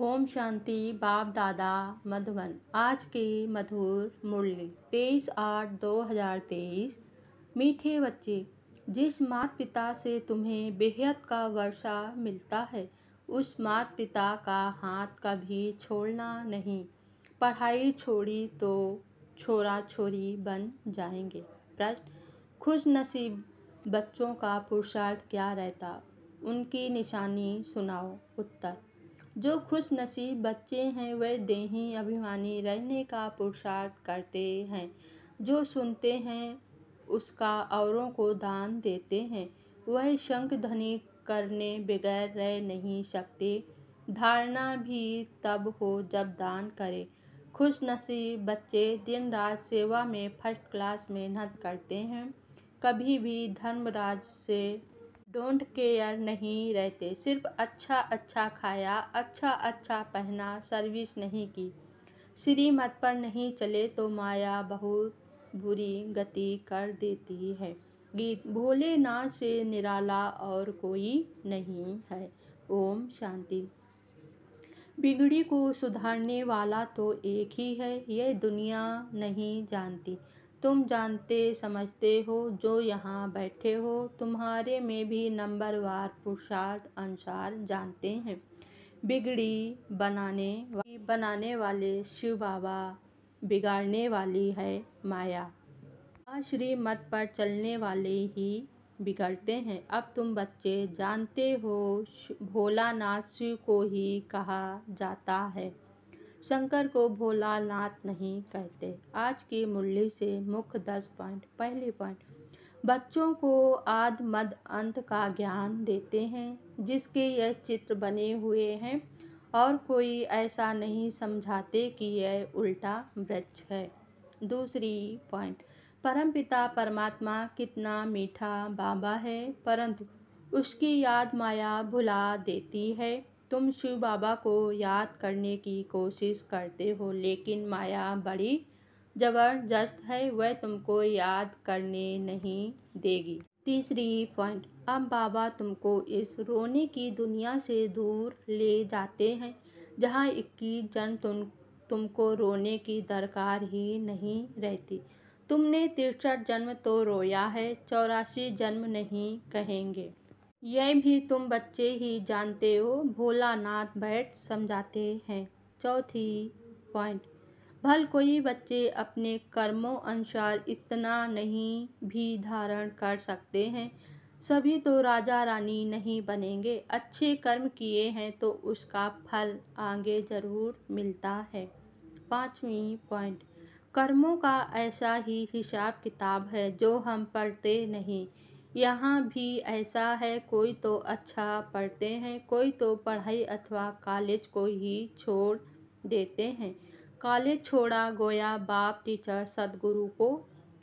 ओम शांति बाप दादा मधुबन आज की मधुर मुरली तेईस आठ दो हजार तेईस मीठे बच्चे जिस मात पिता से तुम्हें बेहद का वर्षा मिलता है उस मात पिता का हाथ कभी छोड़ना नहीं पढ़ाई छोड़ी तो छोरा छोरी बन जाएंगे प्रश्न खुश नसीब बच्चों का पुरुषार्थ क्या रहता उनकी निशानी सुनाओ उत्तर जो खुशनसीब बच्चे हैं वे देही अभिमानी रहने का पुरुषार्थ करते हैं जो सुनते हैं उसका औरों को दान देते हैं वह शंख धनी करने बगैर रह नहीं सकते धारणा भी तब हो जब दान करे खुशनसीब बच्चे दिन रात सेवा में फर्स्ट क्लास मेहनत करते हैं कभी भी धर्मराज से डोंट केयर नहीं रहते सिर्फ अच्छा अच्छा खाया अच्छा अच्छा पहना सर्विस नहीं की श्रीमत पर नहीं चले तो माया बहुत बुरी गति कर देती है गीत भोलेनाथ से निराला और कोई नहीं है ओम शांति बिगड़ी को सुधारने वाला तो एक ही है यह दुनिया नहीं जानती तुम जानते समझते हो जो यहाँ बैठे हो तुम्हारे में भी नंबरवार पुरुषार्थ अनुसार जानते हैं बिगड़ी बनाने बनाने वाले शिव बाबा बिगाड़ने वाली है माया श्री मत पर चलने वाले ही बिगड़ते हैं अब तुम बच्चे जानते हो भोलानाथ शिव को ही कहा जाता है शंकर को भोला नाथ नहीं कहते आज की मुरली से मुख्य दस पॉइंट पहले पॉइंट बच्चों को आद मद अंत का ज्ञान देते हैं जिसके यह चित्र बने हुए हैं और कोई ऐसा नहीं समझाते कि यह उल्टा वृक्ष है दूसरी पॉइंट परमपिता परमात्मा कितना मीठा बाबा है परंतु उसकी याद माया भुला देती है तुम शिव बाबा को याद करने की कोशिश करते हो लेकिन माया बड़ी ज़बरदस्त है वह तुमको याद करने नहीं देगी तीसरी पॉइंट अब बाबा तुमको इस रोने की दुनिया से दूर ले जाते हैं जहाँ इक्कीस जन तुम तुमको रोने की दरकार ही नहीं रहती तुमने तिरसठ जन्म तो रोया है चौरासी जन्म नहीं कहेंगे यह भी तुम बच्चे ही जानते हो भोला नाथ बैठ समझाते हैं चौथी पॉइंट भल कोई बच्चे अपने कर्मों अनुसार इतना नहीं भी धारण कर सकते हैं सभी तो राजा रानी नहीं बनेंगे अच्छे कर्म किए हैं तो उसका फल आगे ज़रूर मिलता है पांचवी पॉइंट कर्मों का ऐसा ही हिसाब किताब है जो हम पढ़ते नहीं यहाँ भी ऐसा है कोई तो अच्छा पढ़ते हैं कोई तो पढ़ाई अथवा कॉलेज को ही छोड़ देते हैं कॉलेज छोड़ा गोया बाप टीचर सदगुरु को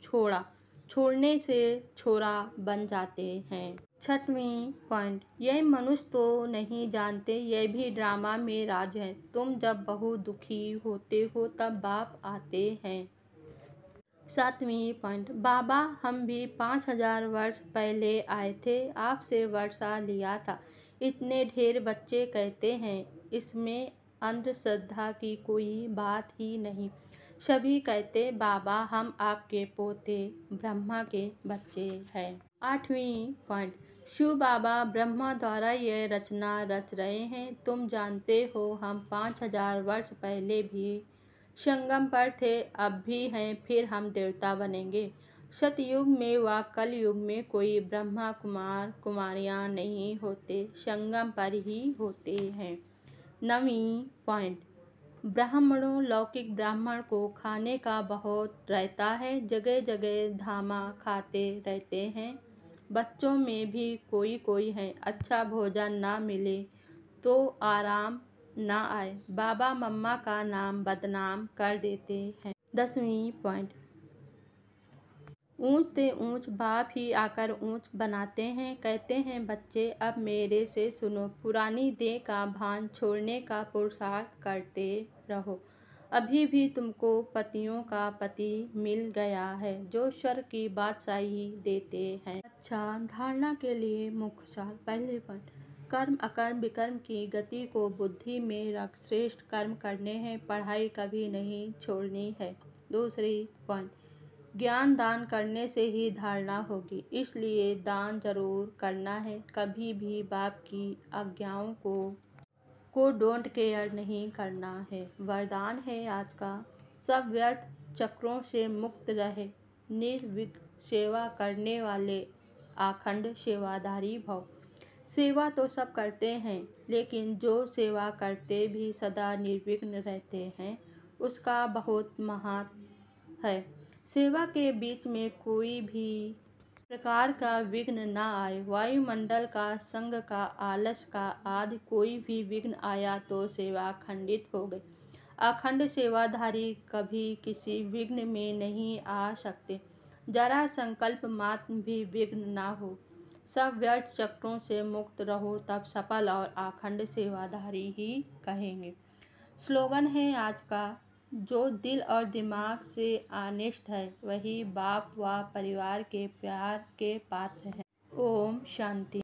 छोड़ा छोड़ने से छोरा बन जाते हैं छठवीं पॉइंट यह मनुष्य तो नहीं जानते यह भी ड्रामा में राज है तुम जब बहुत दुखी होते हो तब बाप आते हैं सातवीं पॉइंट बाबा हम भी पाँच हजार वर्ष पहले आए थे आपसे वर्षा लिया था इतने ढेर बच्चे कहते हैं इसमें अंधश्रद्धा की कोई बात ही नहीं सभी कहते बाबा हम आपके पोते ब्रह्मा के बच्चे हैं आठवीं पॉइंट शिव बाबा ब्रह्मा द्वारा यह रचना रच रहे हैं तुम जानते हो हम पाँच हजार वर्ष पहले भी संगम पर थे अब भी हैं फिर हम देवता बनेंगे सतयुग में व कल युग में कोई ब्रह्मा कुमार कुमारियाँ नहीं होते संगम पर ही होते हैं नवी पॉइंट ब्राह्मणों लौकिक ब्राह्मण को खाने का बहुत रहता है जगह जगह धामा खाते रहते हैं बच्चों में भी कोई कोई है अच्छा भोजन ना मिले तो आराम ना आए बाबा मम्मा का नाम बदनाम कर देते हैं दसवीं पॉइंट ऊंच ते ऊंच बाप ही आकर ऊंच बनाते हैं कहते हैं बच्चे अब मेरे से सुनो पुरानी देह का भान छोड़ने का पुरुषार्थ करते रहो अभी भी तुमको पतियों का पति मिल गया है जो शर की बादशाही देते हैं अच्छा धारणा के लिए मुख्य चाल पहले पॉइंट कर्म अकर्म विकर्म की गति को बुद्धि में रख श्रेष्ठ कर्म करने हैं पढ़ाई कभी नहीं छोड़नी है दूसरी पॉइंट ज्ञान दान करने से ही धारणा होगी इसलिए दान जरूर करना है कभी भी बाप की आज्ञाओं को को डोंट केयर नहीं करना है वरदान है आज का सब व्यर्थ चक्रों से मुक्त रहे निर्विक सेवा करने वाले आखंड सेवाधारी भाव सेवा तो सब करते हैं लेकिन जो सेवा करते भी सदा निर्विघ्न रहते हैं उसका बहुत महत्व है सेवा के बीच में कोई भी प्रकार का विघ्न ना आए वायुमंडल का संग का आलस का आदि कोई भी विघ्न आया तो सेवा खंडित हो गई अखंड सेवाधारी कभी किसी विघ्न में नहीं आ सकते जरा संकल्प मात्र भी विघ्न ना हो सब व्यर्थ चक्रों से मुक्त रहो तब सफल और अखंड सेवाधारी ही कहेंगे स्लोगन है आज का जो दिल और दिमाग से आनिष्ट है वही बाप व परिवार के प्यार के पात्र हैं ओम शांति